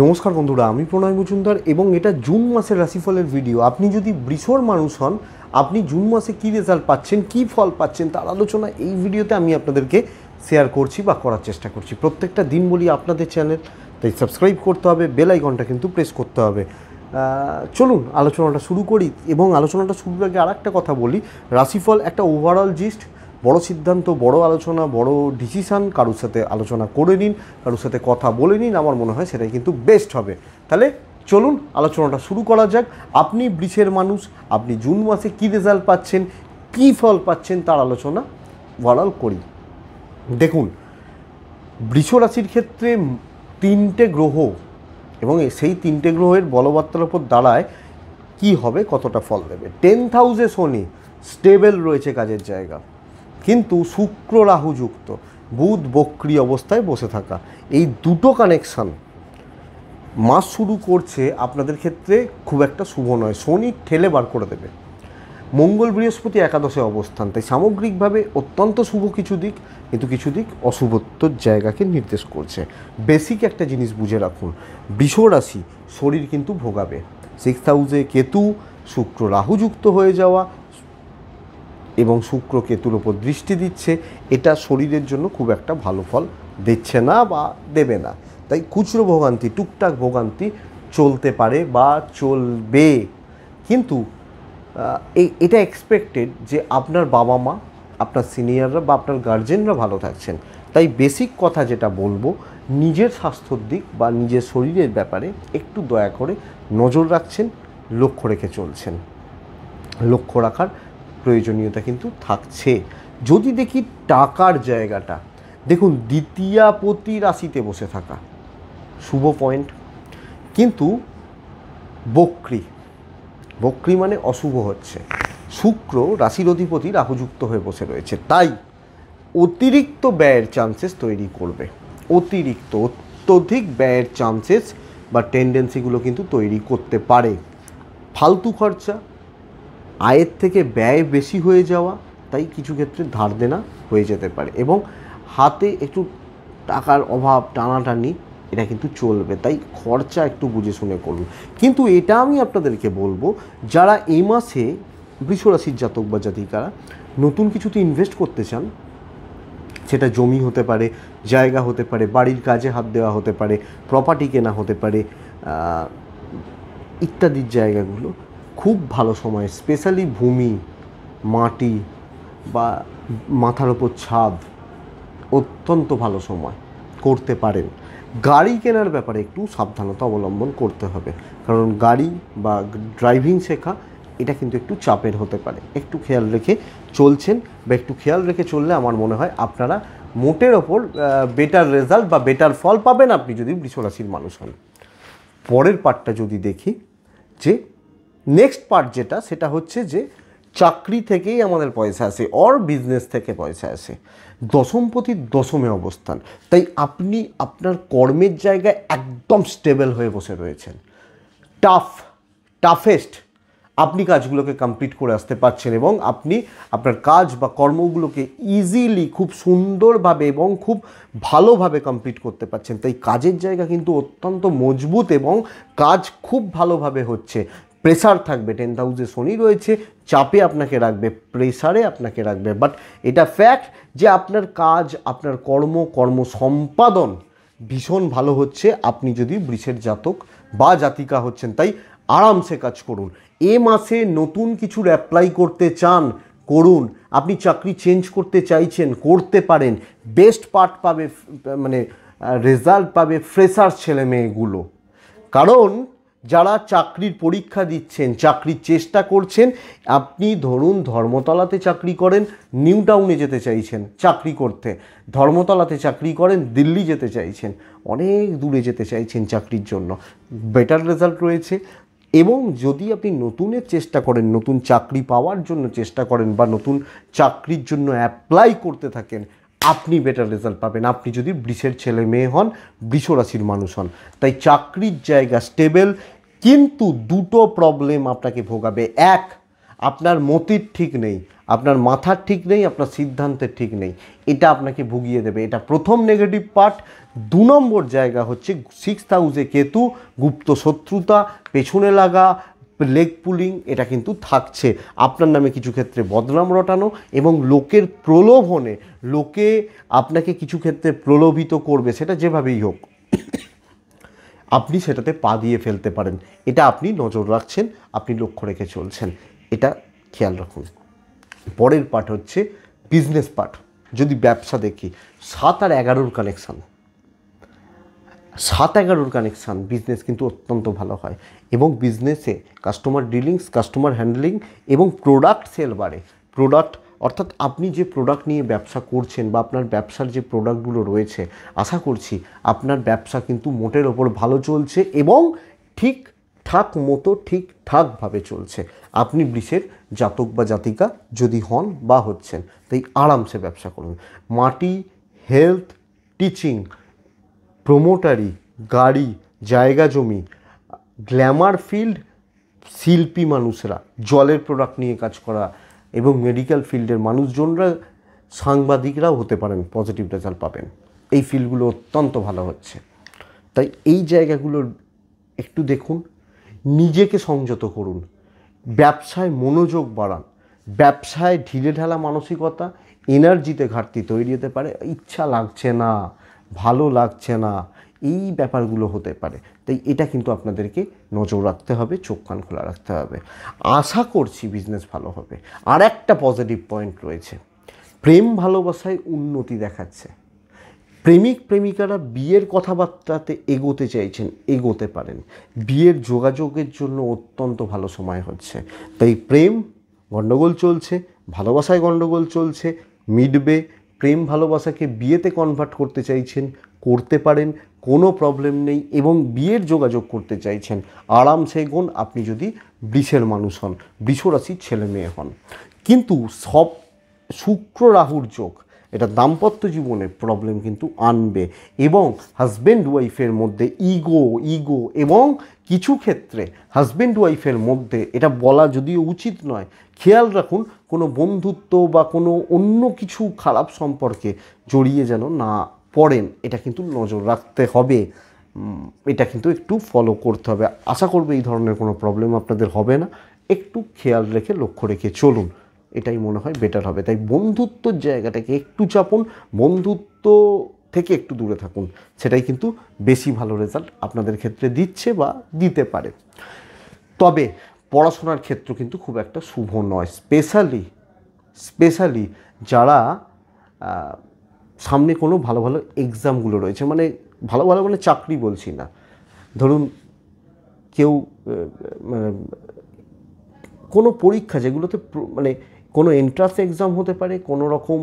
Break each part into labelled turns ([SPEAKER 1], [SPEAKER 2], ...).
[SPEAKER 1] নমস্কার বন্ধুরা আমি প্রণয় মজুমদার এবং এটা জুন মাসের রাশিফলের ভিডিও আপনি যদি বৃষর মানুষ হন আপনি জুন মাসে কী রেজাল্ট পাচ্ছেন কী ফল পাচ্ছেন তার আলোচনা এই ভিডিওতে আমি আপনাদেরকে শেয়ার করছি বা করার চেষ্টা করছি প্রত্যেকটা দিন বলি আপনাদের চ্যানেল তাই সাবস্ক্রাইব করতে হবে বেল আইকনটা কিন্তু প্রেস করতে হবে চলুন আলোচনাটা শুরু করি এবং আলোচনাটা শুরুর আগে আর একটা কথা বলি রাশিফল একটা ওভারঅল জিস্ট বড় সিদ্ধান্ত বড় আলোচনা বড় ডিসিশান কারোর সাথে আলোচনা করে নিন কারোর সাথে কথা বলে নিন আমার মনে হয় সেটাই কিন্তু বেস্ট হবে তাহলে চলুন আলোচনাটা শুরু করা যাক আপনি ব্রিসের মানুষ আপনি জুন মাসে কী রেজাল্ট পাচ্ছেন কী ফল পাচ্ছেন তার আলোচনা ওভারঅল করি দেখুন বৃষ রাশির ক্ষেত্রে তিনটে গ্রহ এবং সেই তিনটে গ্রহের বলবত্তার উপর দাঁড়ায় কি হবে কতটা ফল দেবে টেন্থ হাউসে শনি স্টেবেল রয়েছে কাজের জায়গা কিন্তু শুক্র রাহু যুক্ত বুধ বক্রি অবস্থায় বসে থাকা এই দুটো কানেকশান মাস শুরু করছে আপনাদের ক্ষেত্রে খুব একটা শুভ নয় শনি ঠেলে বার করে দেবে মঙ্গল বৃহস্পতি একাদশে অবস্থান তাই সামগ্রিকভাবে অত্যন্ত শুভ কিছু দিক কিন্তু কিছু দিক অশুভত্বর জায়গাকে নির্দেশ করছে বেসিক একটা জিনিস বুঝে রাখুন বিষরাশি রাশি শরীর কিন্তু ভোগাবে সিক্স হাউসে কেতু শুক্র রাহুযুক্ত হয়ে যাওয়া এবং শুক্র কেতুর ওপর দৃষ্টি দিচ্ছে এটা শরীরের জন্য খুব একটা ভালো ফল দিচ্ছে না বা দেবে না তাই খুচরো ভোগান্তি টুকটাক ভোগান্তি চলতে পারে বা চলবে কিন্তু এটা এক্সপেক্টেড যে আপনার বাবা মা আপনার সিনিয়ররা বা আপনার গার্জেনরা ভালো থাকছেন তাই বেসিক কথা যেটা বলবো নিজের স্বাস্থ্যর দিক বা নিজের শরীরের ব্যাপারে একটু দয়া করে নজর রাখছেন লক্ষ্য রেখে চলছেন লক্ষ্য রাখার প্রয়োজনীয়তা কিন্তু থাকছে যদি দেখি টাকার জায়গাটা দেখুন দ্বিতীয়াপতি রাশিতে বসে থাকা শুভ পয়েন্ট কিন্তু বক্রি বক্রি মানে অশুভ হচ্ছে শুক্র রাশির অধিপতি রাহুযুক্ত হয়ে বসে রয়েছে তাই অতিরিক্ত ব্যয়ের চান্সেস তৈরি করবে অতিরিক্ত অত্যধিক ব্যয়ের চান্সেস বা টেন্ডেন্সিগুলো কিন্তু তৈরি করতে পারে ফালতু খরচা আয়ের থেকে ব্যয় বেশি হয়ে যাওয়া তাই কিছু ক্ষেত্রে ধার দেনা হয়ে যেতে পারে এবং হাতে একটু টাকার অভাব টানাটানি এটা কিন্তু চলবে তাই খরচা একটু বুঝে শুনে করুন কিন্তু এটা আমি আপনাদেরকে বলবো যারা এই মাসে বৃষরাশির জাতক বা জাতিকারা নতুন কিছুতে ইনভেস্ট করতে চান সেটা জমি হতে পারে জায়গা হতে পারে বাড়ির কাজে হাত দেওয়া হতে পারে প্রপার্টি কেনা হতে পারে ইত্যাদির জায়গাগুলো খুব ভালো সময় স্পেশালি ভূমি মাটি বা মাথার ওপর ছাদ অত্যন্ত ভালো সময় করতে পারেন গাড়ি কেনার ব্যাপারে একটু সাবধানতা অবলম্বন করতে হবে কারণ গাড়ি বা ড্রাইভিং শেখা এটা কিন্তু একটু চাপের হতে পারে একটু খেয়াল রেখে চলছেন বা একটু খেয়াল রেখে চললে আমার মনে হয় আপনারা মোটের ওপর বেটার রেজাল্ট বা বেটার ফল পাবেন আপনি যদি বৃষরাশির মানুষ হন পরের পার্টটা যদি দেখি যে নেক্সট পার্ট যেটা সেটা হচ্ছে যে চাকরি থেকেই আমাদের পয়সা আসে অর বিজনেস থেকে পয়সা আসে প্রতি দশমে অবস্থান তাই আপনি আপনার কর্মের জায়গায় একদম স্টেবল হয়ে বসে রয়েছেন টাফ টাফেস্ট আপনি কাজগুলোকে কমপ্লিট করে আসতে পারছেন এবং আপনি আপনার কাজ বা কর্মগুলোকে ইজিলি খুব সুন্দরভাবে এবং খুব ভালোভাবে কমপ্লিট করতে পারছেন তাই কাজের জায়গা কিন্তু অত্যন্ত মজবুত এবং কাজ খুব ভালোভাবে হচ্ছে প্রেসার থাকবে টেন্থ হাউসে শনি রয়েছে চাপে আপনাকে রাখবে প্রেসারে আপনাকে রাখবে বাট এটা ফ্যাক্ট যে আপনার কাজ আপনার কর্ম কর্ম সম্পাদন ভীষণ ভালো হচ্ছে আপনি যদি বৃষের জাতক বা জাতিকা হচ্ছেন তাই আরামসে কাজ করুন এ মাসে নতুন কিছুর অ্যাপ্লাই করতে চান করুন আপনি চাকরি চেঞ্জ করতে চাইছেন করতে পারেন বেস্ট পার্ট পাবে মানে রেজাল্ট পাবে ফ্রেশার ছেলে মেয়েগুলো কারণ যারা চাকরির পরীক্ষা দিচ্ছেন চাকরির চেষ্টা করছেন আপনি ধরুন ধর্মতলাতে চাকরি করেন নিউ টাউনে যেতে চাইছেন চাকরি করতে ধর্মতলাতে চাকরি করেন দিল্লি যেতে চাইছেন অনেক দূরে যেতে চাইছেন চাকরির জন্য বেটার রেজাল্ট রয়েছে এবং যদি আপনি নতুনের চেষ্টা করেন নতুন চাকরি পাওয়ার জন্য চেষ্টা করেন বা নতুন চাকরির জন্য অ্যাপ্লাই করতে থাকেন আপনি বেটার রেজাল্ট পাবেন আপনি যদি বৃষের ছেলে মেয়ে হন বৃষ রাশির মানুষ হন তাই চাকরির জায়গা স্টেবেল কিন্তু দুটো প্রবলেম আপনাকে ভোগাবে এক আপনার মতির ঠিক নেই আপনার মাথার ঠিক নেই আপনার সিদ্ধান্তের ঠিক নেই এটা আপনাকে ভুগিয়ে দেবে এটা প্রথম নেগেটিভ পার্ট দু নম্বর জায়গা হচ্ছে সিক্স হাউসে কেতু গুপ্ত শত্রুতা পেছনে লাগা লেগ পুলিং এটা কিন্তু থাকছে আপনার নামে কিছু ক্ষেত্রে বদনাম রটানো এবং লোকের প্রলোভনে লোকে আপনাকে কিছু ক্ষেত্রে প্রলোভিত করবে সেটা যেভাবেই হোক আপনি সেটাতে পা দিয়ে ফেলতে পারেন এটা আপনি নজর রাখছেন আপনি লক্ষ্য রেখে চলছেন এটা খেয়াল রাখুন পরের পাঠ হচ্ছে বিজনেস পার্ট যদি ব্যবসা দেখি সাত আর এগারোর কানেকশান সাত এগারোর কানেকশান বিজনেস কিন্তু অত্যন্ত ভালো হয় এবং বিজনেসে কাস্টমার ডিলিংস কাস্টমার হ্যান্ডলিং এবং প্রোডাক্ট সেল বাড়ে প্রোডাক্ট অর্থাৎ আপনি যে প্রোডাক্ট নিয়ে ব্যবসা করছেন বা আপনার ব্যবসার যে প্রোডাক্টগুলো রয়েছে আশা করছি আপনার ব্যবসা কিন্তু মোটের ওপর ভালো চলছে এবং ঠিক ঠাক মতো ঠিক ঠাকভাবে চলছে আপনি বিশের জাতক বা জাতিকা যদি হন বা হচ্ছেন তাই আরামসে ব্যবসা করুন মাটি হেলথ টিচিং প্রোমোটারি গাড়ি জায়গা জমি গ্ল্যামার ফিল্ড শিল্পী মানুষরা জলের প্রোডাক্ট নিয়ে কাজ করা এবং মেডিকেল ফিল্ডের মানুষজনরা সাংবাদিকরাও হতে পারেন পজিটিভ রেজাল্ট পাবেন এই ফিল্ডগুলো অত্যন্ত ভালো হচ্ছে তাই এই জায়গাগুলো একটু দেখুন নিজেকে সংযত করুন ব্যবসায় মনোযোগ বাড়ান ব্যবসায় ঢিলে ঢালা মানসিকতা এনার্জিতে ঘাটতি তৈরি হতে পারে ইচ্ছা লাগছে না ভালো লাগছে না এই ব্যাপারগুলো হতে পারে তাই এটা কিন্তু আপনাদেরকে নজর রাখতে হবে চোখ কান খোলা রাখতে হবে আশা করছি বিজনেস ভালো হবে আর একটা পজিটিভ পয়েন্ট রয়েছে প্রেম ভালোবাসায় উন্নতি দেখাচ্ছে প্রেমিক প্রেমিকারা বিয়ের কথাবার্তাতে এগোতে চাইছেন এগোতে পারেন বিয়ের যোগাযোগের জন্য অত্যন্ত ভালো সময় হচ্ছে তাই প্রেম গণ্ডগোল চলছে ভালোবাসায় গণ্ডগোল চলছে মিটবে প্রেম ভালোবাসাকে বিয়েতে কনভার্ট করতে চাইছেন করতে পারেন কোনো প্রবলেম নেই এবং বিয়ের যোগাযোগ করতে চাইছেন আরামসে গুণ আপনি যদি বৃষের মানুষ হন বৃষ ছেলে মেয়ে হন কিন্তু সব শুক্র রাহুর যোগ এটা দাম্পত্য জীবনে প্রবলেম কিন্তু আনবে এবং হাজব্যান্ড ওয়াইফের মধ্যে ইগো ইগো এবং কিছু ক্ষেত্রে হাজব্যান্ড ওয়াইফের মধ্যে এটা বলা যদিও উচিত নয় খেয়াল রাখুন কোনো বন্ধুত্ব বা কোনো অন্য কিছু খারাপ সম্পর্কে জড়িয়ে যেন না পড়েন এটা কিন্তু নজর রাখতে হবে এটা কিন্তু একটু ফলো করতে হবে আশা করবো এই ধরনের কোনো প্রবলেম আপনাদের হবে না একটু খেয়াল রেখে লক্ষ্য রেখে চলুন এটাই মনে হয় বেটার হবে তাই বন্ধুত্বর জায়গাটাকে একটু চাপুন বন্ধুত্ব থেকে একটু দূরে থাকুন সেটাই কিন্তু বেশি ভালো রেজাল্ট আপনাদের ক্ষেত্রে দিচ্ছে বা দিতে পারে তবে পড়াশোনার ক্ষেত্র কিন্তু খুব একটা শুভ নয় স্পেশালি স্পেশালি যারা সামনে কোনো ভালো ভালো এক্সামগুলো রয়েছে মানে ভালো ভালো মানে চাকরি বলছি না ধরুন কেউ মানে কোনো পরীক্ষা যেগুলোতে মানে কোনো এন্ট্রান্স এক্সাম হতে পারে কোনো রকম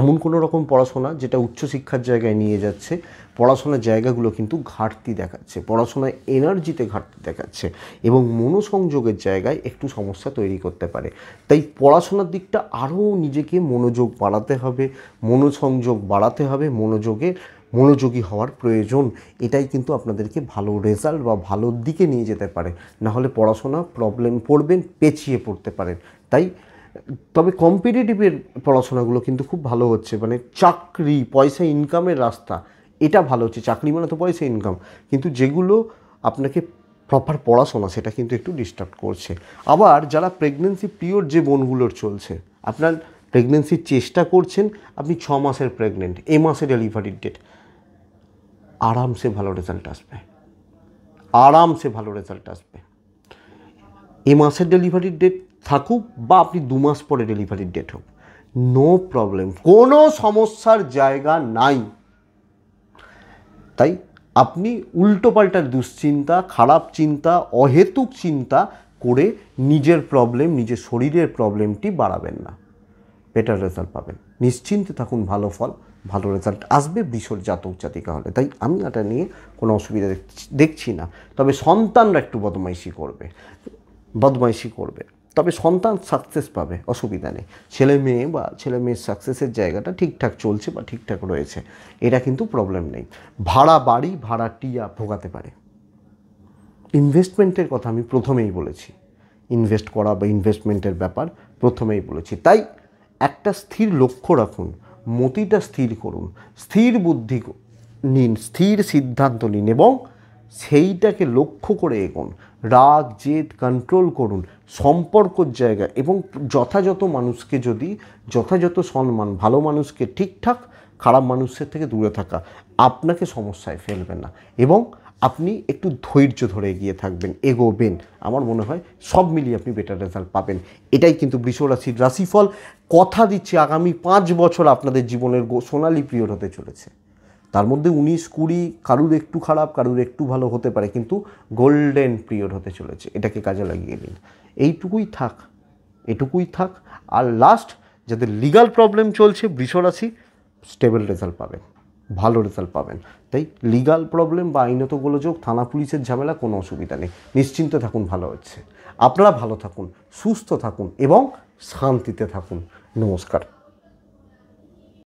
[SPEAKER 1] এমন কোনো রকম পড়াশোনা যেটা উচ্চশিক্ষার জায়গায় নিয়ে যাচ্ছে পড়াশোনার জায়গাগুলো কিন্তু ঘাটতি দেখাচ্ছে পড়াশোনায় এনার্জিতে ঘাটতি দেখাচ্ছে এবং মনোসংযোগের জায়গায় একটু সমস্যা তৈরি করতে পারে তাই পড়াশোনার দিকটা আরও নিজেকে মনোযোগ বাড়াতে হবে মনোসংযোগ বাড়াতে হবে মনোযোগের মনোযোগী হওয়ার প্রয়োজন এটাই কিন্তু আপনাদেরকে ভালো রেজাল্ট বা ভালোর দিকে নিয়ে যেতে পারে না হলে পড়াশোনা প্রবলেম পড়বেন পেছিয়ে পড়তে পারেন তাই তবে কম্পিটিটিভের পড়াশোনাগুলো কিন্তু খুব ভালো হচ্ছে মানে চাকরি পয়সা ইনকামের রাস্তা এটা ভালো হচ্ছে চাকরি মানে তো পয়সা ইনকাম কিন্তু যেগুলো আপনাকে প্রপার পড়াশোনা সেটা কিন্তু একটু ডিস্টার্ব করছে আবার যারা প্রেগনেন্সি পিরিয়ড যে বোনগুলোর চলছে আপনার প্রেগনেন্সির চেষ্টা করছেন আপনি ছ মাসের প্রেগনেন্ট এ মাসে ডেলিভারির ডেট আরামসে ভালো রেজাল্ট আসবে আরামসে ভালো রেজাল্ট আসবে এ মাসের ডেলিভারির ডেট থাকুক বা আপনি দু মাস পরে ডেলিভারির ডেট হোক নো প্রবলেম কোনো সমস্যার জায়গা নাই তাই আপনি উল্টো উল্টোপাল্টা দুশ্চিন্তা খারাপ চিন্তা অহেতুক চিন্তা করে নিজের প্রবলেম নিজের শরীরের প্রবলেমটি বাড়াবেন না বেটার রেজাল্ট পাবেন নিশ্চিন্তে থাকুন ভালো ফল ভালো রেজাল্ট আসবে বিশর জাতক জাতিকা হলে তাই আমি এটা নিয়ে কোনো অসুবিধা দেখছি না তবে সন্তানরা একটু বদমাইশি করবে বদমাইশি করবে তবে সন্তান সাকসেস পাবে অসুবিধা নেই ছেলে মেয়ে বা ছেলে মেয়ের সাকসেসের জায়গাটা ঠিকঠাক চলছে বা ঠিকঠাক রয়েছে এটা কিন্তু প্রবলেম নেই ভাড়া বাড়ি ভাড়া টিয়া ভোগাতে পারে ইনভেস্টমেন্টের কথা আমি প্রথমেই বলেছি ইনভেস্ট করা বা ইনভেস্টমেন্টের ব্যাপার প্রথমেই বলেছি তাই একটা স্থির লক্ষ্য রাখুন মতিটা স্থির করুন স্থির বুদ্ধি নিন স্থির সিদ্ধান্ত নিন এবং সেইটাকে লক্ষ্য করে এগোন রাগ জেদ কন্ট্রোল করুন সম্পর্কর জায়গা এবং যথাযথ মানুষকে যদি যথাযথ সম্মান ভালো মানুষকে ঠিকঠাক খারাপ মানুষের থেকে দূরে থাকা আপনাকে সমস্যায় ফেলবে না এবং আপনি একটু ধৈর্য ধরে এগিয়ে থাকবেন এগোবেন আমার মনে হয় সব মিলিয়ে আপনি বেটার রেজাল্ট পাবেন এটাই কিন্তু বৃষরাশির রাশিফল কথা দিচ্ছে আগামী পাঁচ বছর আপনাদের জীবনের সোনালি পিরিয়ড হতে চলেছে তার মধ্যে উনিশ কুড়ি কারুর একটু খারাপ কারুর একটু ভালো হতে পারে কিন্তু গোল্ডেন পিরিয়ড হতে চলেছে এটাকে কাজে লাগিয়ে নিন এইটুকুই থাক এটুকুই থাক আর লাস্ট যাদের লিগাল প্রবলেম চলছে বৃষরাশি স্টেবল রেজাল্ট পাবেন ভালো রেজাল্ট পাবেন তাই লিগাল প্রবলেম বা আইনত গোলযোগ থানা পুলিশের ঝামেলা কোনো অসুবিধা নেই নিশ্চিন্তে থাকুন ভালো হচ্ছে আপনারা ভালো থাকুন সুস্থ থাকুন এবং শান্তিতে থাকুন নমস্কার